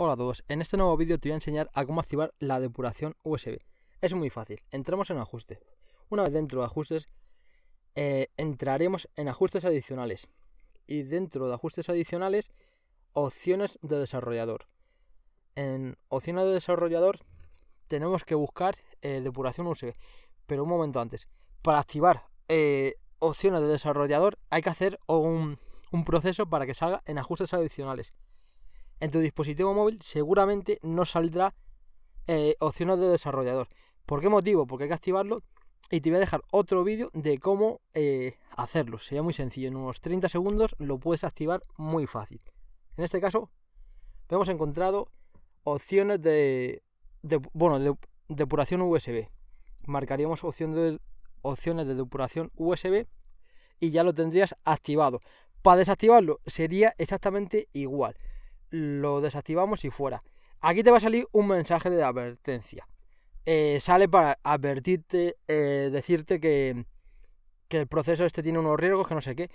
Hola a todos, en este nuevo vídeo te voy a enseñar a cómo activar la depuración USB. Es muy fácil, entramos en ajustes. Una vez dentro de ajustes, eh, entraremos en ajustes adicionales. Y dentro de ajustes adicionales, opciones de desarrollador. En opciones de desarrollador tenemos que buscar eh, depuración USB. Pero un momento antes, para activar eh, opciones de desarrollador hay que hacer un proceso para que salga en ajustes adicionales en tu dispositivo móvil seguramente no saldrá eh, opciones de desarrollador. ¿Por qué motivo? Porque hay que activarlo y te voy a dejar otro vídeo de cómo eh, hacerlo. Sería muy sencillo, en unos 30 segundos lo puedes activar muy fácil. En este caso, hemos encontrado opciones de, bueno, de depuración USB. Marcaríamos opción de, opciones de depuración USB y ya lo tendrías activado. Para desactivarlo sería exactamente igual lo desactivamos y fuera. Aquí te va a salir un mensaje de advertencia. Eh, sale para advertirte, eh, decirte que, que el proceso este tiene unos riesgos, que no sé qué.